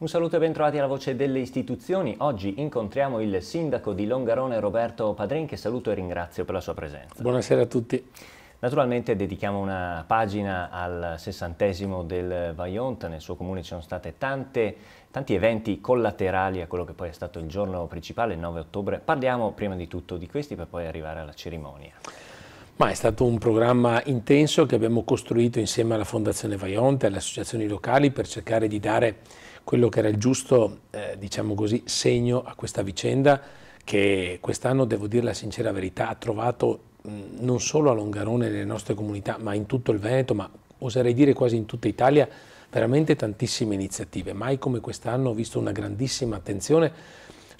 Un saluto e bentrovati alla voce delle istituzioni. Oggi incontriamo il sindaco di Longarone Roberto Padrin che saluto e ringrazio per la sua presenza. Buonasera a tutti. Naturalmente dedichiamo una pagina al sessantesimo del Vaionta, nel suo comune ci sono stati tanti eventi collaterali a quello che poi è stato il giorno principale, il 9 ottobre. Parliamo prima di tutto di questi per poi arrivare alla cerimonia. Ma è stato un programma intenso che abbiamo costruito insieme alla Fondazione Vaionta e alle associazioni locali per cercare di dare quello che era il giusto, eh, diciamo così, segno a questa vicenda che quest'anno, devo dire la sincera verità, ha trovato mh, non solo a Longarone nelle nostre comunità, ma in tutto il Veneto, ma oserei dire quasi in tutta Italia, veramente tantissime iniziative. Mai come quest'anno ho visto una grandissima attenzione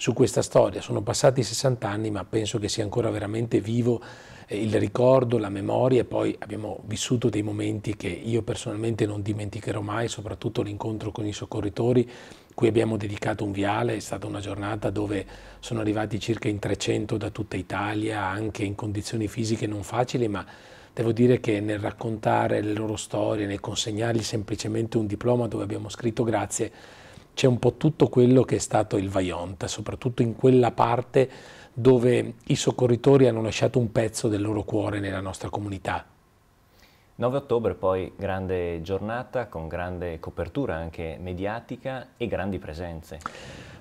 su questa storia. Sono passati 60 anni, ma penso che sia ancora veramente vivo eh, il ricordo, la memoria e poi abbiamo vissuto dei momenti che io personalmente non dimenticherò mai, soprattutto l'incontro con i soccorritori Qui abbiamo dedicato un viale, è stata una giornata dove sono arrivati circa in 300 da tutta Italia, anche in condizioni fisiche non facili, ma devo dire che nel raccontare le loro storie, nel consegnargli semplicemente un diploma dove abbiamo scritto grazie, c'è un po' tutto quello che è stato il Vaillant, soprattutto in quella parte dove i soccorritori hanno lasciato un pezzo del loro cuore nella nostra comunità. 9 ottobre poi grande giornata con grande copertura anche mediatica e grandi presenze.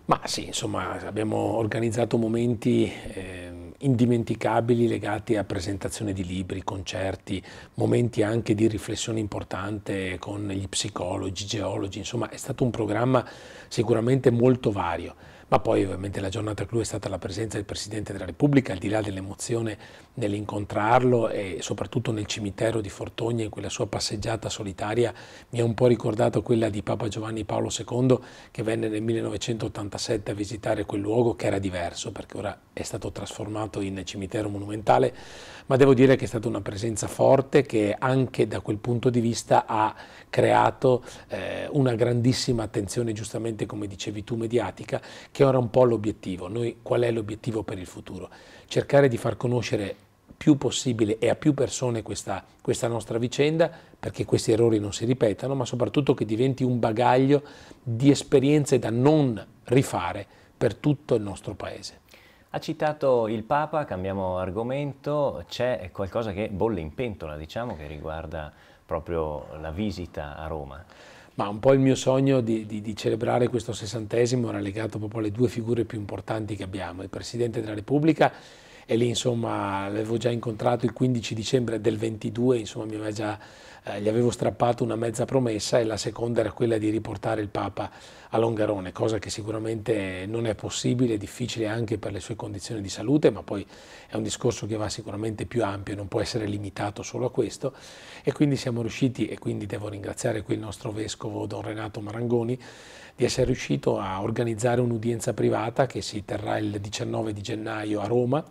Ma sì, insomma abbiamo organizzato momenti... Eh, indimenticabili legati a presentazione di libri, concerti, momenti anche di riflessione importante con gli psicologi, geologi, insomma è stato un programma sicuramente molto vario ma poi ovviamente la giornata clou è stata la presenza del Presidente della Repubblica, al di là dell'emozione nell'incontrarlo e soprattutto nel cimitero di Fortogna, in quella sua passeggiata solitaria, mi ha un po' ricordato quella di Papa Giovanni Paolo II che venne nel 1987 a visitare quel luogo che era diverso perché ora è stato trasformato in cimitero monumentale, ma devo dire che è stata una presenza forte che anche da quel punto di vista ha creato eh, una grandissima attenzione, giustamente come dicevi tu, mediatica, che era un po' l'obiettivo. Noi, qual è l'obiettivo per il futuro? Cercare di far conoscere più possibile e a più persone questa, questa, nostra vicenda perché questi errori non si ripetano, ma soprattutto che diventi un bagaglio di esperienze da non rifare per tutto il nostro Paese. Ha citato il Papa, cambiamo argomento, c'è qualcosa che bolle in pentola, diciamo, che riguarda proprio la visita a Roma. Ma un po' il mio sogno di, di, di, celebrare questo sessantesimo era legato proprio alle due figure più importanti che abbiamo, il Presidente della Repubblica e lì insomma l'avevo già incontrato il 15 dicembre del 22, insomma mi aveva già eh, gli avevo strappato una mezza promessa e la seconda era quella di riportare il Papa a Longarone, cosa che sicuramente non è possibile, è difficile anche per le sue condizioni di salute, ma poi è un discorso che va sicuramente più ampio, non può essere limitato solo a questo e quindi siamo riusciti, e quindi devo ringraziare qui il nostro vescovo Don Renato Marangoni, di essere riuscito a organizzare un'udienza privata che si terrà il 19 di gennaio a Roma,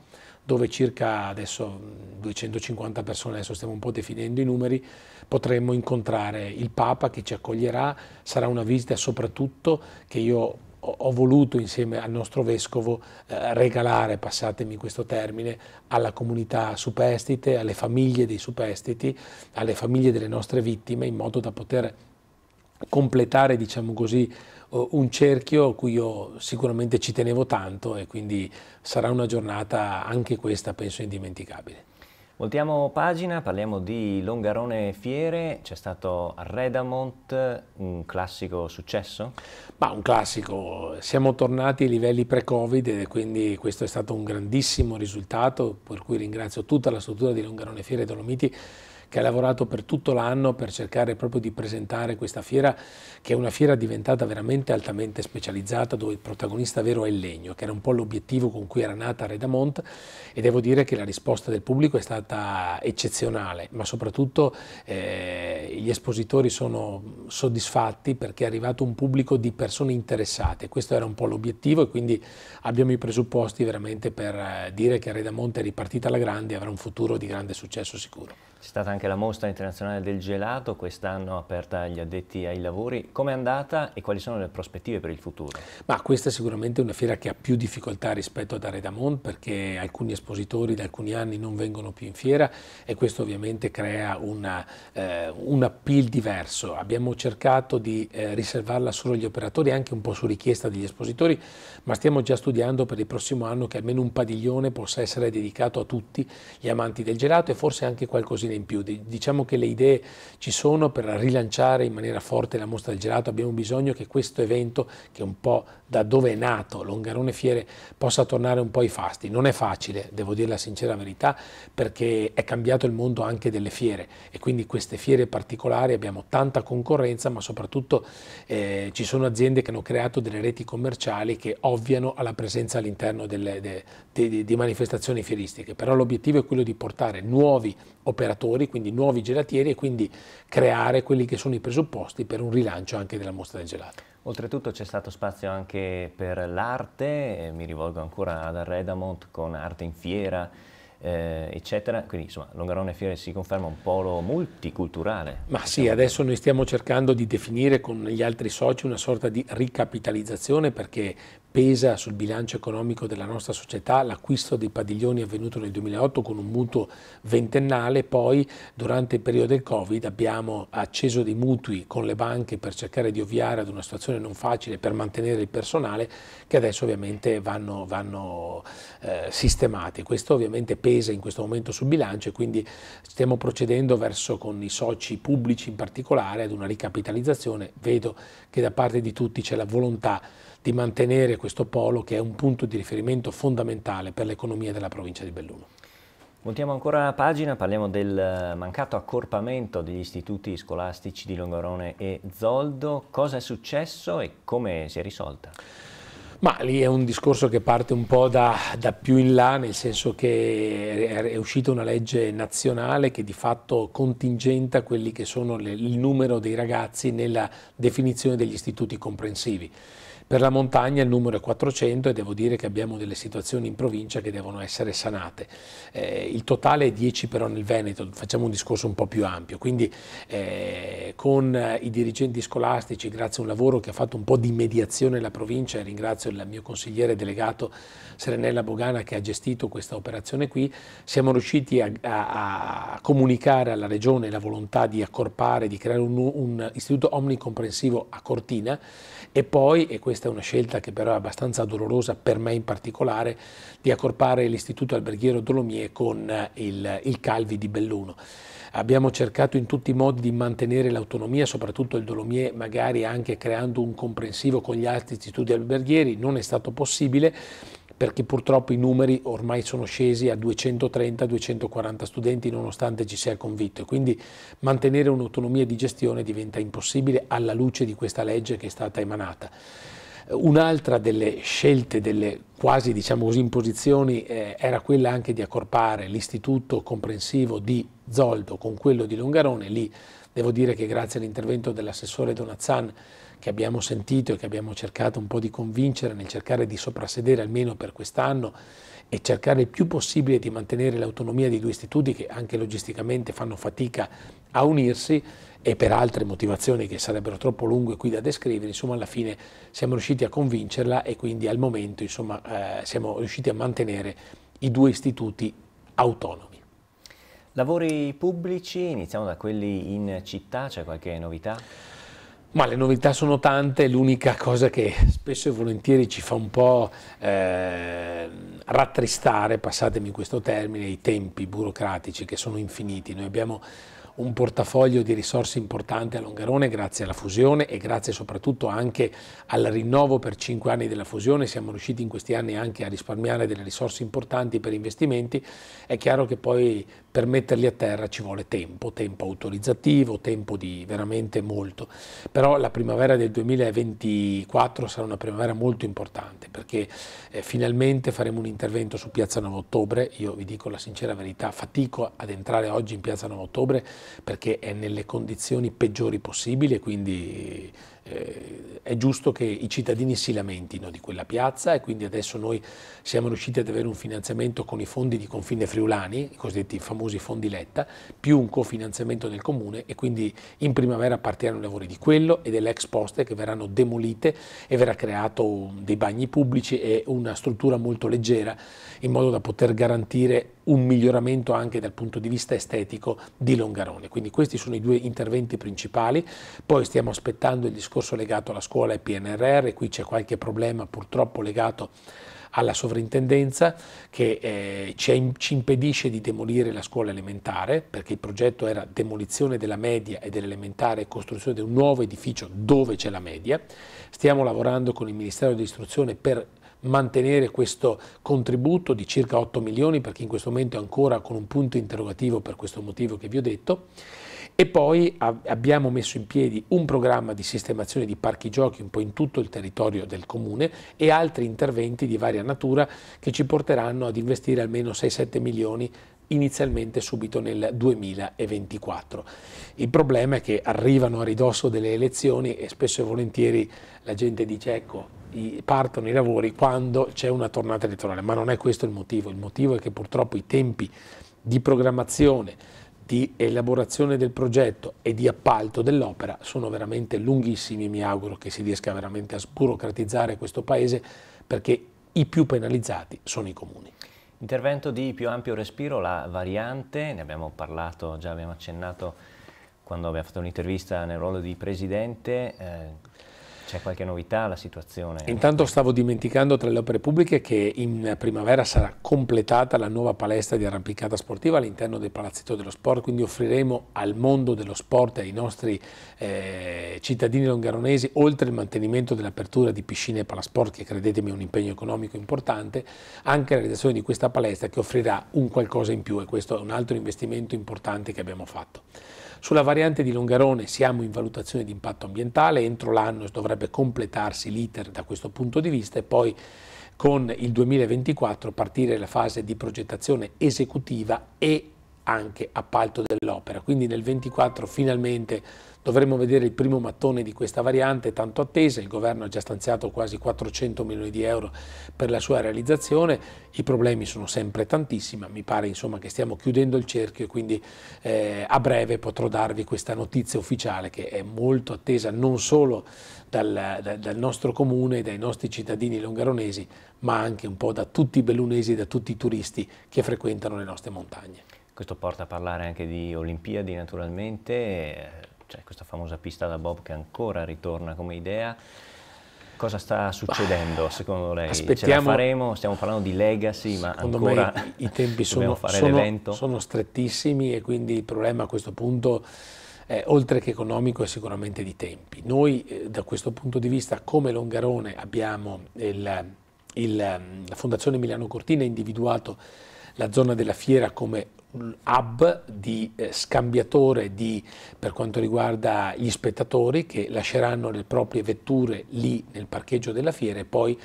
dove circa adesso 250 mm, persone, adesso stiamo un po' definendo i numeri, potremmo incontrare il Papa che ci accoglierà, sarà una visita soprattutto che io ho voluto insieme al nostro vescovo eh, regalare, passatemi questo termine, alla comunità superstite, alle famiglie dei superstiti, alle famiglie delle nostre vittime, in modo da poter completare, diciamo così, eh, un cerchio a cui io sicuramente ci tenevo tanto e quindi sarà una giornata anche questa penso indimenticabile. Voltiamo pagina, parliamo di Longarone Fiere, c'è stato a Redamont un classico successo? Ma un classico, siamo tornati ai livelli pre-Covid e quindi questo è stato un grandissimo risultato per cui ringrazio tutta la struttura di Longarone Fiere e Dolomiti che ha lavorato per tutto l'anno per cercare proprio di presentare questa fiera, che è una fiera diventata veramente altamente specializzata, dove il protagonista vero è il legno, che era un po' l'obiettivo con cui era nata Redamont e devo dire che la risposta del pubblico è stata eccezionale, ma soprattutto eh, gli espositori sono soddisfatti perché è arrivato un pubblico di persone interessate, questo era un po' l'obiettivo e quindi abbiamo i presupposti veramente per eh, dire che Redamont è ripartita alla grande e avrà un futuro di grande successo sicuro. C'è stata anche la mostra internazionale del gelato, quest'anno aperta agli addetti ai lavori. Com'è andata e quali sono le prospettive per il futuro? Ma questa è sicuramente una fiera che ha più difficoltà rispetto ad Aredamont perché alcuni espositori da alcuni anni non vengono più in fiera e questo ovviamente crea una, eh, un appeal diverso. Abbiamo cercato di eh, riservarla solo agli operatori, anche un po' su richiesta degli espositori, ma stiamo già studiando per il prossimo anno che almeno un padiglione possa essere dedicato a tutti gli amanti del gelato e forse anche qualcosina qualcosina in più. Diciamo che le idee ci sono per rilanciare in maniera forte la mostra del gelato, abbiamo bisogno che questo evento, che è un po' da dove è nato Longarone Fiere, possa tornare un po' ai fasti. Non è facile, devo dire la sincera verità, perché è cambiato il mondo anche delle fiere e quindi queste fiere particolari abbiamo tanta concorrenza, ma soprattutto eh, ci sono aziende che hanno creato delle reti commerciali che ovviano alla presenza all'interno delle, de, di manifestazioni fieristiche. Però l'obiettivo è quello di portare nuovi operatori creatori, quindi nuovi gelatieri e quindi creare quelli che sono i presupposti per un rilancio anche della mostra del gelato. Oltretutto c'è stato spazio anche per l'arte, mi rivolgo ancora ad Arredamont con Arte in Fiera, eh, eccetera. Quindi insomma Longarone Fiere si conferma un polo multiculturale. Ma sì, adesso noi stiamo cercando di definire con gli altri soci una sorta di ricapitalizzazione perché pesa sul bilancio economico della nostra società l'acquisto dei padiglioni avvenuto nel 2008 con un mutuo ventennale, poi durante il periodo del Covid abbiamo acceso dei mutui con le banche per cercare di ovviare ad una situazione non facile per mantenere il personale che adesso ovviamente vanno, vanno eh, sistemati. Questo ovviamente pesa pesa in questo momento sul bilancio e quindi stiamo procedendo verso con i soci pubblici in particolare ad una ricapitalizzazione. Vedo che da parte di tutti c'è la volontà di mantenere questo polo che è un punto di riferimento fondamentale per l'economia della provincia di Belluno. Montiamo ancora una pagina, parliamo del mancato accorpamento degli istituti scolastici di Longarone e Zoldo. Cosa è successo e come si è risolta? Ma lì è un discorso che parte un po' da, da, più in là, nel senso che è uscita una legge nazionale che di fatto contingenta quelli che sono le, il numero dei ragazzi nella definizione degli istituti comprensivi. Per la montagna il numero è 400 e devo dire che abbiamo delle situazioni in provincia che devono essere sanate. Eh, il totale è 10 però nel Veneto, facciamo un discorso un po' più ampio, quindi eh, con i dirigenti scolastici, grazie a un lavoro che ha fatto un po' di mediazione la provincia, ringrazio il mio consigliere delegato Serenella Bogana che ha gestito questa operazione qui, siamo riusciti a, a, a comunicare alla Regione la volontà di accorpare, di creare un, un istituto omnicomprensivo a Cortina, e poi, e questa è una scelta che però è abbastanza dolorosa per me in particolare, di accorpare l'Istituto Alberghiero Dolomie con eh, il, il Calvi di Belluno. Abbiamo cercato in tutti i modi di mantenere l'autonomia, soprattutto il Dolomie, magari anche creando un comprensivo con gli altri istituti alberghieri, non è stato possibile perché purtroppo i numeri ormai sono scesi a 230-240 studenti nonostante ci sia il convitto e quindi mantenere un'autonomia di gestione diventa impossibile alla luce di questa legge che è stata emanata. Un'altra delle scelte, delle quasi diciamo così imposizioni, eh, era quella anche di accorpare l'istituto comprensivo di Zoldo con quello di Longarone, lì devo dire che grazie all'intervento dell'assessore Donazzan che abbiamo sentito e che abbiamo cercato un po' di convincere nel cercare di soprassedere almeno per quest'anno e cercare il più possibile di mantenere l'autonomia dei due istituti che anche logisticamente fanno fatica a unirsi e per altre motivazioni che sarebbero troppo lunghe qui da descrivere, insomma alla fine siamo riusciti a convincerla e quindi al momento insomma, eh, siamo riusciti a mantenere i due istituti autonomi. Lavori pubblici, iniziamo da quelli in città, c'è qualche novità? Ma le novità sono tante, l'unica cosa che spesso e volentieri ci fa un po' eh, rattristare, passatemi questo termine, i tempi burocratici che sono infiniti. Noi abbiamo un portafoglio di risorse importante a Longarone grazie alla fusione e grazie soprattutto anche al rinnovo per 5 anni della fusione, siamo riusciti in questi anni anche a risparmiare delle risorse importanti per investimenti, è chiaro che poi per metterli a terra ci vuole tempo, tempo autorizzativo, tempo di veramente molto, però la primavera del 2024 sarà una primavera molto importante perché eh, finalmente faremo un intervento su Piazza 9 Ottobre, io vi dico la sincera verità, fatico ad entrare oggi in Piazza 9 Ottobre perché è nelle condizioni peggiori possibili e quindi eh, è giusto che i cittadini si lamentino di quella piazza e quindi adesso noi siamo riusciti ad avere un finanziamento con i fondi di Confine Friulani, i cosiddetti famosi fondi Letta, più un cofinanziamento del comune e quindi in primavera partiranno i lavori di quello e delle ex poste che verranno demolite e verrà creato dei bagni pubblici e una struttura molto leggera in modo da poter garantire un miglioramento anche dal punto di vista estetico di Longarone. Quindi questi sono i due interventi principali, poi stiamo aspettando il discorso legato alla scuola e PNRR, qui c'è qualche problema purtroppo legato alla sovrintendenza che eh, ci, ci, impedisce di demolire la scuola elementare perché il progetto era demolizione della media e dell'elementare e costruzione di un nuovo edificio dove c'è la media. Stiamo lavorando con il Ministero dell'Istruzione per mantenere questo contributo di circa 8 milioni perché in questo momento è ancora con un punto interrogativo per questo motivo che vi ho detto e poi abbiamo messo in piedi un programma di sistemazione di parchi giochi un po' in tutto il territorio del comune e altri interventi di varia natura che ci porteranno ad investire almeno 6-7 milioni inizialmente subito nel 2024. Il problema è che arrivano a ridosso delle elezioni e spesso e volentieri la gente dice ecco partono i lavori quando c'è una tornata elettorale, ma non è questo il motivo, il motivo è che purtroppo i tempi di programmazione, di elaborazione del progetto e di appalto dell'opera sono veramente lunghissimi, mi auguro che si riesca veramente a sburocratizzare questo Paese perché i più penalizzati sono i comuni. Intervento di più ampio respiro, la variante, ne abbiamo parlato, già abbiamo accennato quando abbiamo fatto un'intervista nel ruolo di presidente, eh, c'è qualche novità alla situazione? Intanto stavo dimenticando tra le opere pubbliche che in primavera sarà completata la nuova palestra di arrampicata sportiva all'interno del Palazzetto dello Sport, quindi offriremo al mondo dello sport e ai nostri eh, cittadini longaronesi, oltre il mantenimento dell'apertura di piscine e palasport, che credetemi è un impegno economico importante, anche la realizzazione di questa palestra che offrirà un qualcosa in più e questo è un altro investimento importante che abbiamo fatto. Sulla variante di Longarone siamo in valutazione di impatto ambientale, entro l'anno dovrebbe completarsi l'iter da questo punto di vista e poi con il 2024 partire la fase di progettazione esecutiva e anche appalto dell'Opera. Quindi nel 24 finalmente dovremo vedere il primo mattone di questa variante tanto attesa, il governo ha già stanziato quasi 400 milioni di euro per la sua realizzazione, i problemi sono sempre tantissimi, mi pare insomma, che stiamo chiudendo il cerchio e quindi eh, a breve potrò darvi questa notizia ufficiale che è molto attesa non solo dal, dal nostro comune e dai nostri cittadini longaronesi, ma anche un po' da tutti i bellunesi, e da tutti i turisti che frequentano le nostre montagne. Questo porta a parlare anche di Olimpiadi naturalmente, eh, c'è questa famosa pista da bob che ancora ritorna come idea. Cosa sta succedendo bah, secondo lei? Aspettiamo, Ce la faremo? Stiamo parlando di legacy, ma ancora me i tempi sono, sono, sono strettissimi e quindi il problema a questo punto eh, oltre che economico è sicuramente di tempi. Noi eh, da questo punto di vista come Longarone abbiamo il, il, ehm, la Fondazione Emiliano Cortina ha individuato la zona della fiera come un hub di eh, scambiatore di, per quanto riguarda gli spettatori che lasceranno le proprie vetture lì nel parcheggio della fiera e poi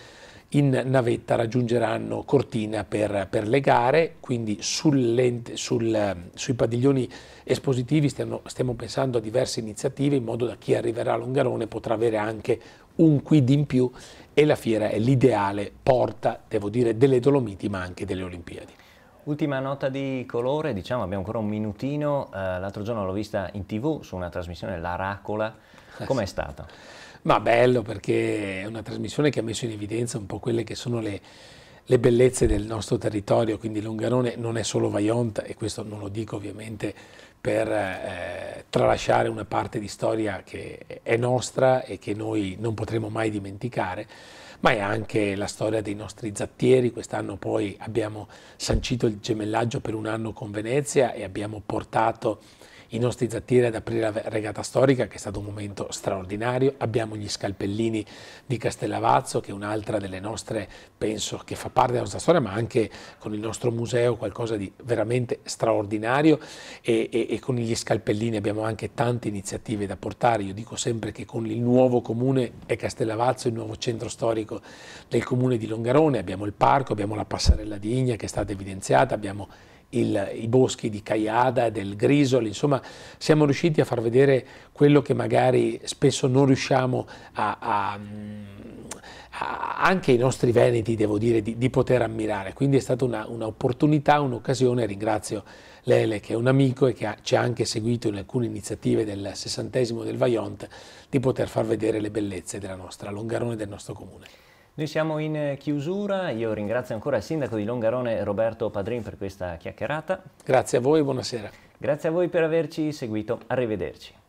in navetta raggiungeranno Cortina per, per le gare, quindi sul, sul, ehm, sui padiglioni espositivi stiamo, stiamo pensando a diverse iniziative in modo da chi arriverà a Longarone potrà avere anche un quid in più e la fiera è l'ideale porta, devo dire, delle Dolomiti ma anche delle Olimpiadi. Ultima nota di colore, diciamo abbiamo ancora un minutino, uh, l'altro giorno l'ho vista in tv su una trasmissione, l'Aracola, eh, com'è stata? Ma bello perché è una trasmissione che ha messo in evidenza un po' quelle che sono le le bellezze del nostro territorio, quindi Longarone non è solo Vaionta e questo non lo dico ovviamente per eh, tralasciare una parte di storia che è nostra e che noi non potremo mai dimenticare, ma è anche la storia dei nostri zattieri. Quest'anno poi abbiamo sancito il gemellaggio per un anno con Venezia e abbiamo portato i nostri zattieri ad aprire la regata storica, che è stato un momento straordinario, abbiamo gli scalpellini di Castellavazzo, che è un'altra delle nostre, penso, che fa parte della nostra storia, ma anche con il nostro museo qualcosa di veramente straordinario e, e, e con gli scalpellini abbiamo anche tante iniziative da portare, io dico sempre che con il nuovo comune è Castellavazzo, il nuovo centro storico del comune di Longarone, abbiamo il parco, abbiamo la passerella di Igna che è stata evidenziata, abbiamo il, i boschi di Caiada, del Grisoli, insomma siamo riusciti a far vedere quello che magari spesso non riusciamo a, a, a anche i nostri veneti, devo dire, di, di poter ammirare. Quindi è stata un'opportunità, un un'occasione, ringrazio Lele che è un amico e che ha, ci ha anche seguito in alcune iniziative del sessantesimo del Vajont, di poter far vedere le bellezze della nostra Longarone, del nostro comune. Noi siamo in chiusura, io ringrazio ancora il sindaco di Longarone Roberto Padrin per questa chiacchierata. Grazie a voi, buonasera. Grazie a voi per averci seguito, arrivederci.